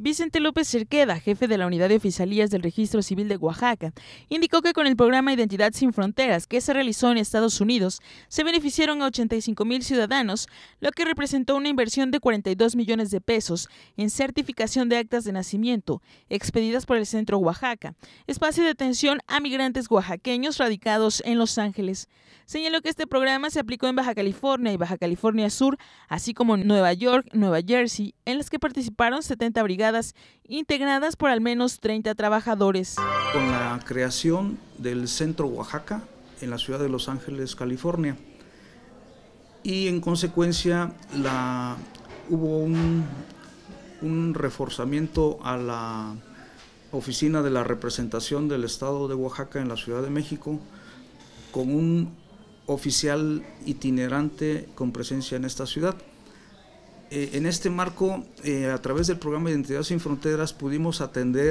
Vicente López Cerqueda, jefe de la Unidad de Oficialías del Registro Civil de Oaxaca, indicó que con el programa Identidad sin Fronteras, que se realizó en Estados Unidos, se beneficiaron a 85 mil ciudadanos, lo que representó una inversión de 42 millones de pesos en certificación de actas de nacimiento, expedidas por el Centro Oaxaca, espacio de atención a migrantes oaxaqueños radicados en Los Ángeles. Señaló que este programa se aplicó en Baja California y Baja California Sur, así como en Nueva York, Nueva Jersey, en las que participaron 70 brigadas integradas por al menos 30 trabajadores. Con la creación del Centro Oaxaca en la ciudad de Los Ángeles, California, y en consecuencia hubo un reforzamiento a la oficina de la representación del Estado de Oaxaca en la Ciudad de México con un oficial itinerante con presencia en esta ciudad. Eh, en este marco, eh, a través del programa de Identidad sin Fronteras, pudimos atender